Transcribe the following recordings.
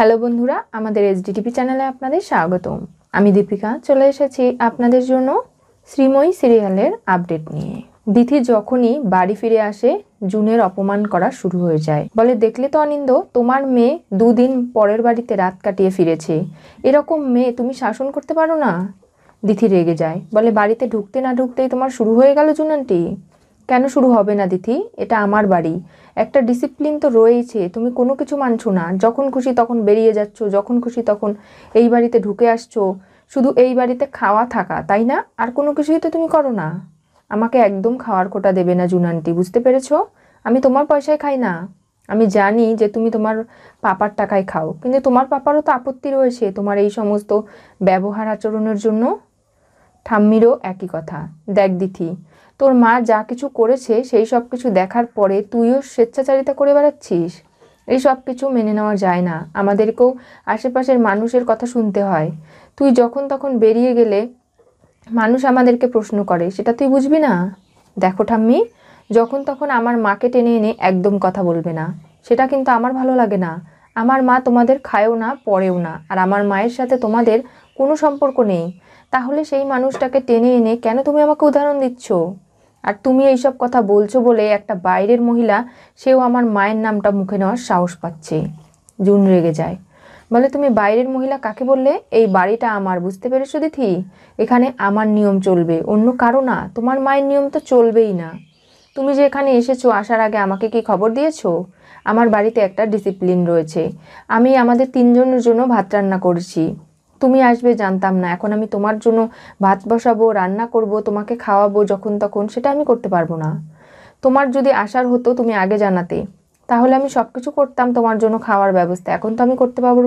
Hello বন্ধুরা আমাদের SDTV চ্যানেলে আপনাদের স্বাগতম আমি দীপিকা চলে এসেছি আপনাদের জন্য শ্রীময়ী সিরিয়ালের আপডেট নিয়ে দিথি যখনই বাড়ি ফিরে আসে জুনের অপমান করা শুরু হয়ে যায় বলে দেখলে তো অনিন্দ তোমার মেয়ে দুদিন পরের বাড়িতে রাত কাটিয়ে ফিরেছে এরকম মেয়ে তুমি শাসন করতে পারো না দিথি রেগে যায় বলে বাড়িতে ঢুকতে না ঢুকতেই তোমার শুরু হয়ে গেল জুনানটি কেন শুরু হবে না দিথি এটা আমার বাড়ি একটা ডিসিপ্লিন তো রয়েছে তুমি কোনো কিছু মানছো না যখন খুশি তখন বেরিয়ে যাচ্ছ যখন খুশি তখন এই বাড়িতে ঢুকে আসছো শুধু এই বাড়িতে খাওয়া থাকা তাই না আর কোনো কিছুই তো তুমি করো না আমাকে একদম খাওয়ার কোটা দেবে না জুনানটি বুঝতে পেরেছ আমি তোমার পয়সায় খাই না আমি জানি যে তুমি তোমার পাপার টাকায় খাও কিন্তু তোমার পাপারও তো আপত্তি রয়েছে তোমার এই সমস্ত ব্যবহার আচরণের জন্য ঠাম্মিরও একই কথা দেখ দিথি তোর মা যা কিছু করেছে সেই সব কিছু দেখার পরে তুইও স্বেচ্ছাচারিতা করে বেড়াচ্ছিস এই সব কিছু মেনে নেওয়া যায় না আমাদেরকেও আশেপাশের মানুষের কথা শুনতে হয় তুই যখন তখন বেরিয়ে গেলে মানুষ আমাদেরকে প্রশ্ন করে সেটা তুই বুঝবি না দেখো ঠাম্মি যখন তখন আমার মাকে টেনে এনে একদম কথা বলবে না সেটা কিন্তু আমার ভালো লাগে না আমার মা তোমাদের খায়ও না পড়েও না আর আমার মায়ের সাথে তোমাদের কোনো সম্পর্ক নেই তাহলে সেই মানুষটাকে টেনে এনে কেন তুমি আমাকে উদাহরণ দিচ্ছ আর তুমি এইসব কথা বলছো বলে একটা বাইরের মহিলা সেও আমার মায়ের নামটা মুখে নেওয়ার সাহস পাচ্ছে জুন রেগে যায় বলে তুমি বাইরের মহিলা কাকে বললে এই বাড়িটা আমার বুঝতে পেরেছো দিদি এখানে আমার নিয়ম চলবে অন্য কারো না তোমার মায়ের নিয়ম তো চলবেই না তুমি যে এখানে এসেছো আসার আগে আমাকে কি খবর দিয়েছো আমার বাড়িতে একটা ডিসিপ্লিন রয়েছে আমি আমাদের তিনজনের জন্য ভাত রান্না করেছি তুমি আসবে জানতাম না এখন আমি তোমার জন্য ভাত বসাবো রান্না করব তোমাকে খাওয়াবো যখন তখন সেটা আমি করতে পারবো না তোমার যদি আসার হতো তুমি আগে জানাতে তাহলে আমি সব কিছু করতাম তোমার জন্য খাওয়ার ব্যবস্থা এখন তো আমি করতে পারবো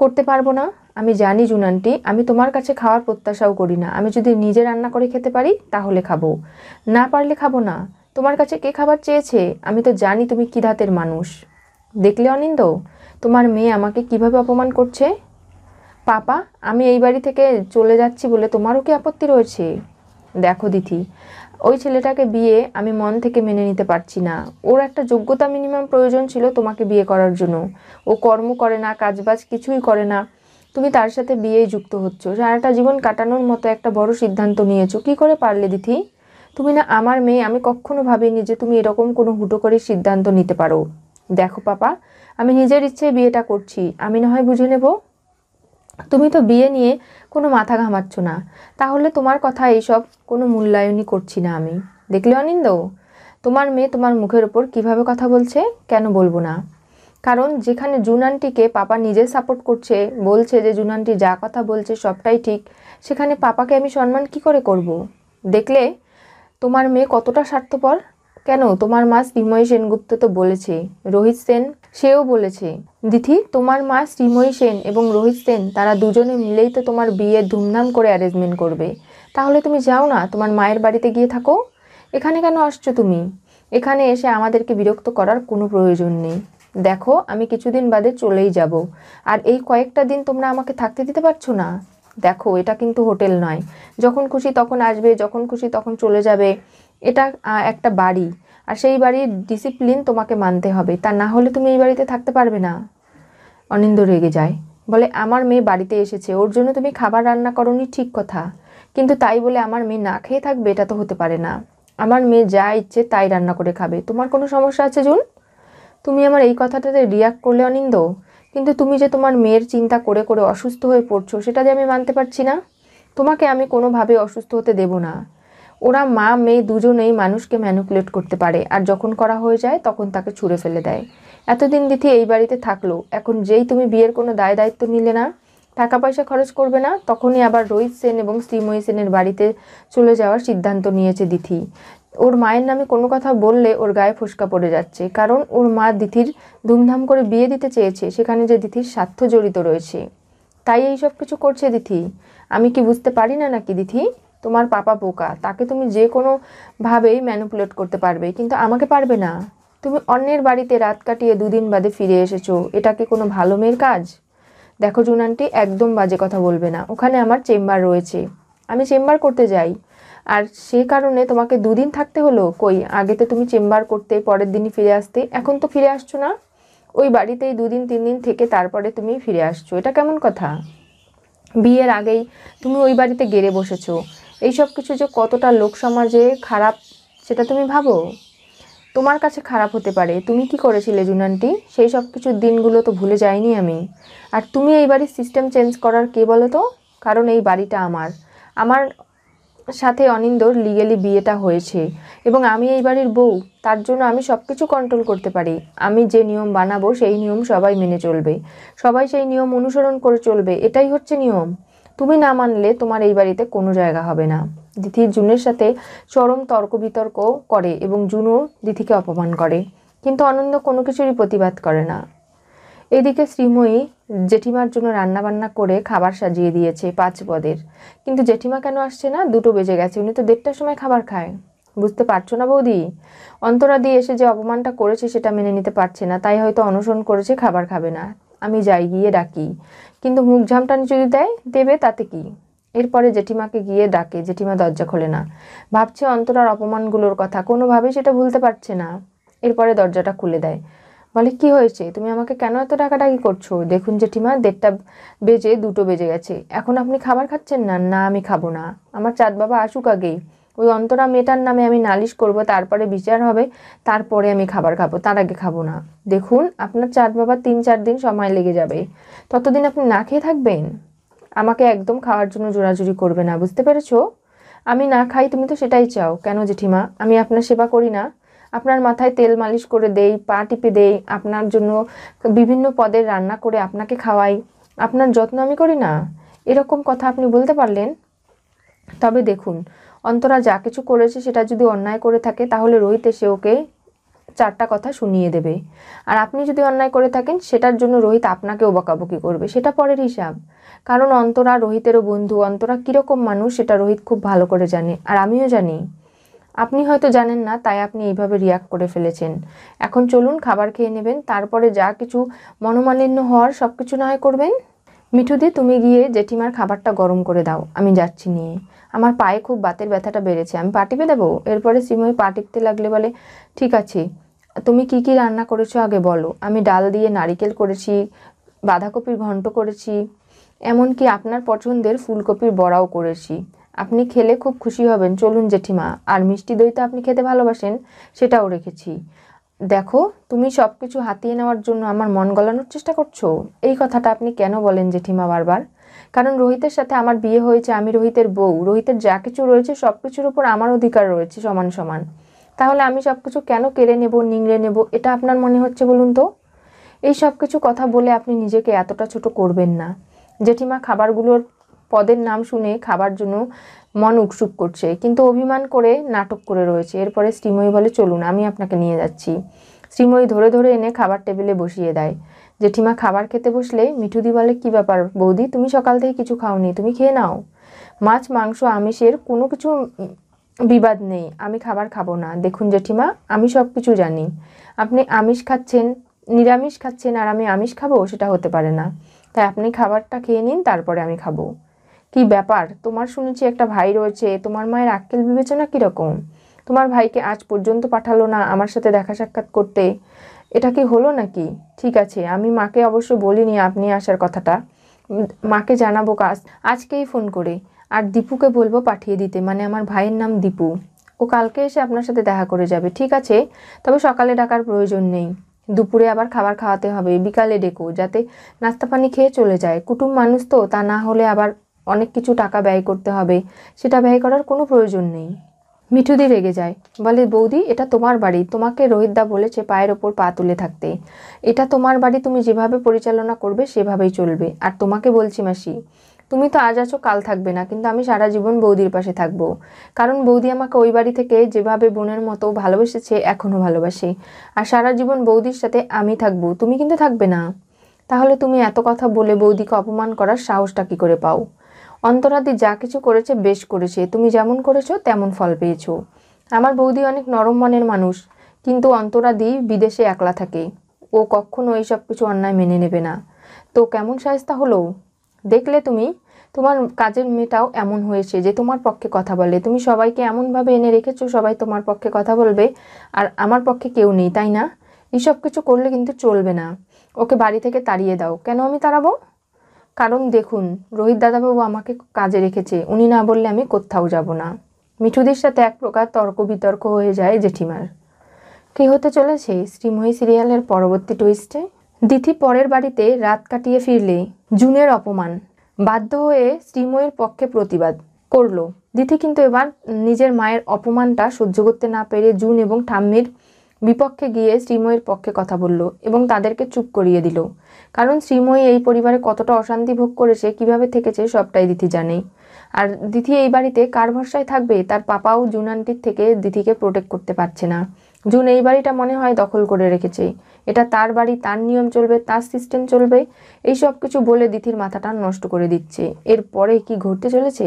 করতে পারবো না আমি জানি জুনানটি আমি তোমার কাছে খাওয়ার প্রত্যাশাও করি না আমি যদি নিজে রান্না করে খেতে পারি তাহলে খাবো না পারলে খাবো না তোমার কাছে কে খাবার চেয়েছে আমি তো জানি তুমি কী ধাতের মানুষ দেখলে অনিন্দ তোমার মেয়ে আমাকে কিভাবে অপমান করছে পাপা আমি এই বাড়ি থেকে চলে যাচ্ছি বলে তোমারও কি আপত্তি রয়েছে দেখো দিদি ওই ছেলেটাকে বিয়ে আমি মন থেকে মেনে নিতে পারছি না ওর একটা যোগ্যতা মিনিমাম প্রয়োজন ছিল তোমাকে বিয়ে করার জন্য ও কর্ম করে না কাজবাজ কিছুই করে না তুমি তার সাথে বিয়েই যুক্ত হচ্ছ সারাটা জীবন কাটানোর মতো একটা বড় সিদ্ধান্ত নিয়েছো কি করে পারলে দিদি তুমি না আমার মেয়ে আমি কখনো ভাবিনি যে তুমি এরকম কোনো হুটো করে সিদ্ধান্ত নিতে পারো দেখো পাপা আমি নিজের ইচ্ছে বিয়েটা করছি আমি না হয় বুঝে নেবো তুমি তো বিয়ে নিয়ে কোনো মাথা ঘামাচ্ছ না তাহলে তোমার কথা এইসব কোনো মূল্যায়নই করছি না আমি দেখলে অনিন্দ তোমার মেয়ে তোমার মুখের ওপর কিভাবে কথা বলছে কেন বলবো না কারণ যেখানে জুনানটিকে পাপা নিজে সাপোর্ট করছে বলছে যে জুনানটি যা কথা বলছে সবটাই ঠিক সেখানে পাপাকে আমি সম্মান কি করে করব। দেখলে তোমার মেয়ে কতটা স্বার্থপর কেন তোমার মা শ্রীময়ী সেনগুপ্ত তো বলেছে রোহিত সেন সেও বলেছে দিথি তোমার মা শ্রীময়ী সেন এবং রোহিত সেন তারা দুজনে মিলেই তো তোমার বিয়ে ধুমধাম করে অ্যারেঞ্জমেন্ট করবে তাহলে তুমি যাও না তোমার মায়ের বাড়িতে গিয়ে থাকো এখানে কেন আসছো তুমি এখানে এসে আমাদেরকে বিরক্ত করার কোনো প্রয়োজন নেই দেখো আমি কিছুদিন বাদে চলেই যাব আর এই কয়েকটা দিন তোমরা আমাকে থাকতে দিতে পারছো না দেখো এটা কিন্তু হোটেল নয় যখন খুশি তখন আসবে যখন খুশি তখন চলে যাবে এটা একটা বাড়ি আর সেই বাড়ির ডিসিপ্লিন তোমাকে মানতে হবে তা না হলে তুমি এই বাড়িতে থাকতে পারবে না অনিন্দ রেগে যায় বলে আমার মেয়ে বাড়িতে এসেছে ওর জন্য তুমি খাবার রান্না করনি ঠিক কথা কিন্তু তাই বলে আমার মেয়ে না খেয়ে থাকবে এটা তো হতে পারে না আমার মেয়ে যা ইচ্ছে তাই রান্না করে খাবে তোমার কোনো সমস্যা আছে জুন তুমি আমার এই কথাটাতে রিয়াক্ট করলে অনিন্দ কিন্তু তুমি যে তোমার মেয়ের চিন্তা করে করে অসুস্থ হয়ে পড়ছো সেটা যে আমি মানতে পারছি না তোমাকে আমি কোনোভাবে অসুস্থ হতে দেব না ওরা মা মেয়ে দুজনেই মানুষকে ম্যানুকুলেট করতে পারে আর যখন করা হয়ে যায় তখন তাকে ছুঁড়ে ফেলে দেয় এতদিন দিদি এই বাড়িতে থাকলো এখন যেই তুমি বিয়ের কোনো দায় দায়িত্ব নিলে না টাকা পয়সা খরচ করবে না তখনই আবার রোহিত সেন এবং শ্রীময়ী সেনের বাড়িতে চলে যাওয়ার সিদ্ধান্ত নিয়েছে দিথি ওর মায়ের নামে কোনো কথা বললে ওর গায়ে ফুসকা পড়ে যাচ্ছে কারণ ওর মা দিথির ধুমধাম করে বিয়ে দিতে চেয়েছে সেখানে যে দিথির স্বার্থ জড়িত রয়েছে তাই এই সব কিছু করছে দিথি আমি কি বুঝতে পারি না নাকি দিথি তোমার পাপা পোকা তাকে তুমি যে কোনোভাবেই ম্যানুপুলেট করতে পারবে কিন্তু আমাকে পারবে না তুমি অন্যের বাড়িতে রাত কাটিয়ে দুদিন বাদে ফিরে এসেছো এটা কি কোনো ভালো মেয়ের কাজ দেখো জুনানটি একদম বাজে কথা বলবে না ওখানে আমার চেম্বার রয়েছে আমি চেম্বার করতে যাই আর সে কারণে তোমাকে দুদিন থাকতে হলো কই আগে তো তুমি চেম্বার করতে পরের দিনই ফিরে আসতে এখন তো ফিরে আসছো না ওই বাড়িতেই দুদিন তিন দিন থেকে তারপরে তুমি ফিরে আসছো এটা কেমন কথা বিয়ের আগেই তুমি ওই বাড়িতে গেড়ে বসেছো এইসব কিছু যে কতটা লোক সমাজে খারাপ সেটা তুমি ভাবো তোমার কাছে খারাপ হতে পারে তুমি কি করেছিলে জুনানটি সেই সব কিছু দিনগুলো তো ভুলে যাইনি আমি আর তুমি এই বাড়ির সিস্টেম চেঞ্জ করার কে বলো তো কারণ এই বাড়িটা আমার আমার সাথে অনিন্দর লিগেলি বিয়েটা হয়েছে এবং আমি এই বাড়ির বউ তার জন্য আমি সব কিছু কন্ট্রোল করতে পারি আমি যে নিয়ম বানাবো সেই নিয়ম সবাই মেনে চলবে সবাই সেই নিয়ম অনুসরণ করে চলবে এটাই হচ্ছে নিয়ম তুমি না মানলে তোমার এই বাড়িতে কোনো জায়গা হবে না দিথি জুনের সাথে চরম তর্ক বিতর্ক করে এবং জুনও দিথিকে অপমান করে কিন্তু আনন্দ কোনো কিছুরই প্রতিবাদ করে না এদিকে শ্রীময়ী জেঠিমার জন্য রান্নাবান্না করে খাবার সাজিয়ে দিয়েছে পাঁচ পদের কিন্তু জেঠিমা কেন আসছে না দুটো বেজে গেছে উনি তো দেড়টার সময় খাবার খায় বুঝতে পারছো না বৌদি অন্তরা দিয়ে এসে যে অপমানটা করেছে সেটা মেনে নিতে পারছে না তাই হয়তো অনশন করেছে খাবার খাবে না আমি যাই গিয়ে ডাকি কিন্তু মুখ ঝামটানি যদি দেয় দেবে তাতে কি এরপরে জেঠিমাকে গিয়ে ডাকে জেঠিমা দরজা খোলে না ভাবছে অন্তরার অপমানগুলোর কথা কোনোভাবেই সেটা ভুলতে পারছে না এরপরে দরজাটা খুলে দেয় বলে কি হয়েছে তুমি আমাকে কেন এত ডাকাডাকি করছো দেখুন জেঠিমা দেড়টা বেজে দুটো বেজে গেছে এখন আপনি খাবার খাচ্ছেন না না আমি খাবো না আমার চাঁদ বাবা আসুক আগেই ওই অন্তরা মেটার নামে আমি নালিশ করব তারপরে বিচার হবে তারপরে আমি খাবার খাবো তার আগে খাবো না দেখুন আপনার চার বাবা তিন চার দিন সময় লেগে যাবে ততদিন আপনি না খেয়ে থাকবেন আমাকে একদম খাওয়ার জন্য জোরাজুরি করবে না বুঝতে পেরেছো আমি না খাই তুমি তো সেটাই চাও কেন জেঠিমা আমি আপনার সেবা করি না আপনার মাথায় তেল মালিশ করে দেই পা টিপে দেই আপনার জন্য বিভিন্ন পদের রান্না করে আপনাকে খাওয়াই আপনার যত্ন আমি করি না এরকম কথা আপনি বলতে পারলেন তবে দেখুন অন্তরা যা কিছু করেছে সেটা যদি অন্যায় করে থাকে তাহলে রোহিত এসে ওকে চারটা কথা শুনিয়ে দেবে আর আপনি যদি অন্যায় করে থাকেন সেটার জন্য রোহিত আপনাকেও বকাবকি করবে সেটা পরের হিসাব কারণ অন্তরা রোহিতেরও বন্ধু অন্তরা কীরকম মানুষ সেটা রোহিত খুব ভালো করে জানে আর আমিও জানি আপনি হয়তো জানেন না তাই আপনি এইভাবে রিয়াক্ট করে ফেলেছেন এখন চলুন খাবার খেয়ে নেবেন তারপরে যা কিছু মনোমালিন্য হওয়ার সব কিছু না হয় করবেন মিঠুদি তুমি গিয়ে জেঠিমার খাবারটা গরম করে দাও আমি যাচ্ছি নিয়ে আমার পায়ে খুব বাতের ব্যথাটা বেড়েছে আমি পা টিপে দেবো এরপরে সিময় পা টিপতে লাগলে বলে ঠিক আছে তুমি কি কি রান্না করেছো আগে বলো আমি ডাল দিয়ে নারিকেল করেছি বাঁধাকপির ঘন্ট করেছি এমনকি আপনার পছন্দের ফুলকপির বড়াও করেছি আপনি খেলে খুব খুশি হবেন চলুন জেঠিমা আর মিষ্টি দই তো আপনি খেতে ভালোবাসেন সেটাও রেখেছি দেখো তুমি সব কিছু হাতিয়ে নেওয়ার জন্য আমার মন গলানোর চেষ্টা করছো এই কথাটা আপনি কেন বলেন জেঠিমা বারবার কারণ রোহিতের সাথে আমার বিয়ে হয়েছে আমি রোহিতের বউ রোহিতের যা কিছু রয়েছে সব কিছুর উপর আমার অধিকার রয়েছে সমান সমান তাহলে আমি সব কিছু কেন কেড়ে নেব নিংড়ে নেব এটা আপনার মনে হচ্ছে বলুন তো এই সব কিছু কথা বলে আপনি নিজেকে এতটা ছোট করবেন না জেঠিমা খাবারগুলোর পদের নাম শুনে খাবার জন্য মন উৎসুক করছে কিন্তু অভিমান করে নাটক করে রয়েছে এরপরে শ্রীময়ী বলে চলুন আমি আপনাকে নিয়ে যাচ্ছি শ্রীময়ী ধরে ধরে এনে খাবার টেবিলে বসিয়ে দেয় জেঠিমা খাবার খেতে বসলে মিঠুদি বলে কি ব্যাপার বৌদি তুমি সকাল থেকে কিছু খাওনি তুমি খেয়ে নাও মাছ মাংস আমিষের কোনো কিছু বিবাদ নেই আমি খাবার খাবো না দেখুন জেঠিমা আমি সব কিছু জানি আপনি আমিষ খাচ্ছেন নিরামিষ খাচ্ছেন আর আমি আমিষ খাবো সেটা হতে পারে না তাই আপনি খাবারটা খেয়ে নিন তারপরে আমি খাবো কি ব্যাপার তোমার শুনেছি একটা ভাই রয়েছে তোমার মায়ের আক্কেল বিবেচনা কীরকম তোমার ভাইকে আজ পর্যন্ত পাঠালো না আমার সাথে দেখা সাক্ষাৎ করতে এটা কি হলো নাকি ঠিক আছে আমি মাকে অবশ্য বলিনি আপনি আসার কথাটা মাকে জানাবো কাজ আজকেই ফোন করে আর দীপুকে বলবো পাঠিয়ে দিতে মানে আমার ভাইয়ের নাম দীপু ও কালকে এসে আপনার সাথে দেখা করে যাবে ঠিক আছে তবে সকালে ডাকার প্রয়োজন নেই দুপুরে আবার খাবার খাওয়াতে হবে বিকালে ডেকো যাতে নাস্তা পানি খেয়ে চলে যায় কুটুম মানুষ তো তা না হলে আবার অনেক কিছু টাকা ব্যয় করতে হবে সেটা ব্যয় করার কোনো প্রয়োজন নেই মিঠুদি রেগে যায় বলে বৌদি এটা তোমার বাড়ি তোমাকে রোহিতদা বলেছে পায়ের ওপর পা তুলে থাকতে এটা তোমার বাড়ি তুমি যেভাবে পরিচালনা করবে সেভাবেই চলবে আর তোমাকে বলছি মাসি তুমি তো আজ আছো কাল থাকবে না কিন্তু আমি সারা জীবন বৌদির পাশে থাকবো কারণ বৌদি আমাকে ওই বাড়ি থেকে যেভাবে বোনের মতো ভালোবেসেছে এখনও ভালোবাসে আর সারা জীবন বৌদির সাথে আমি থাকবো তুমি কিন্তু থাকবে না তাহলে তুমি এত কথা বলে বৌদিকে অপমান করার সাহসটা কী করে পাও অন্তরাদি যা কিছু করেছে বেশ করেছে তুমি যেমন করেছো তেমন ফল পেয়েছো আমার বৌদি অনেক নরম মনের মানুষ কিন্তু অন্তরাদি বিদেশে একলা থাকে ও কখনো এইসব কিছু অন্যায় মেনে নেবে না তো কেমন সাজতা হলো দেখলে তুমি তোমার কাজের মেয়েটাও এমন হয়েছে যে তোমার পক্ষে কথা বলে তুমি সবাইকে এমনভাবে এনে রেখেছো সবাই তোমার পক্ষে কথা বলবে আর আমার পক্ষে কেউ নেই তাই না এসব কিছু করলে কিন্তু চলবে না ওকে বাড়ি থেকে তাড়িয়ে দাও কেন আমি তাড়াবো কারণ দেখুন রোহিত দাদাবাবু আমাকে কাজে রেখেছে উনি না বললে আমি কোথাও যাব না মিঠুদের সাথে এক প্রকার তর্ক বিতর্ক হয়ে যায় জেঠিমার কী হতে চলেছে শ্রীময়ী সিরিয়ালের পরবর্তী টুইস্টে দিথি পরের বাড়িতে রাত কাটিয়ে ফিরলে জুনের অপমান বাধ্য হয়ে শ্রীময়ীর পক্ষে প্রতিবাদ করলো দিথি কিন্তু এবার নিজের মায়ের অপমানটা সহ্য করতে না পেরে জুন এবং ঠাম্মির বিপক্ষে গিয়ে শ্রীময়ের পক্ষে কথা বলল এবং তাদেরকে চুপ করিয়ে দিল কারণ শ্রীময়ী এই পরিবারে কতটা অশান্তি ভোগ করেছে কিভাবে থেকেছে সবটাই দিতি জানে আর দিথি এই বাড়িতে কার ভরসায় থাকবে তার পাপাও জুন আন্টির থেকে দিথিকে প্রোটেক্ট করতে পারছে না জুন এই বাড়িটা মনে হয় দখল করে রেখেছে এটা তার বাড়ি তার নিয়ম চলবে তার সিস্টেম চলবে এই সব কিছু বলে দিথির মাথাটা নষ্ট করে দিচ্ছে এরপরে কি ঘটতে চলেছে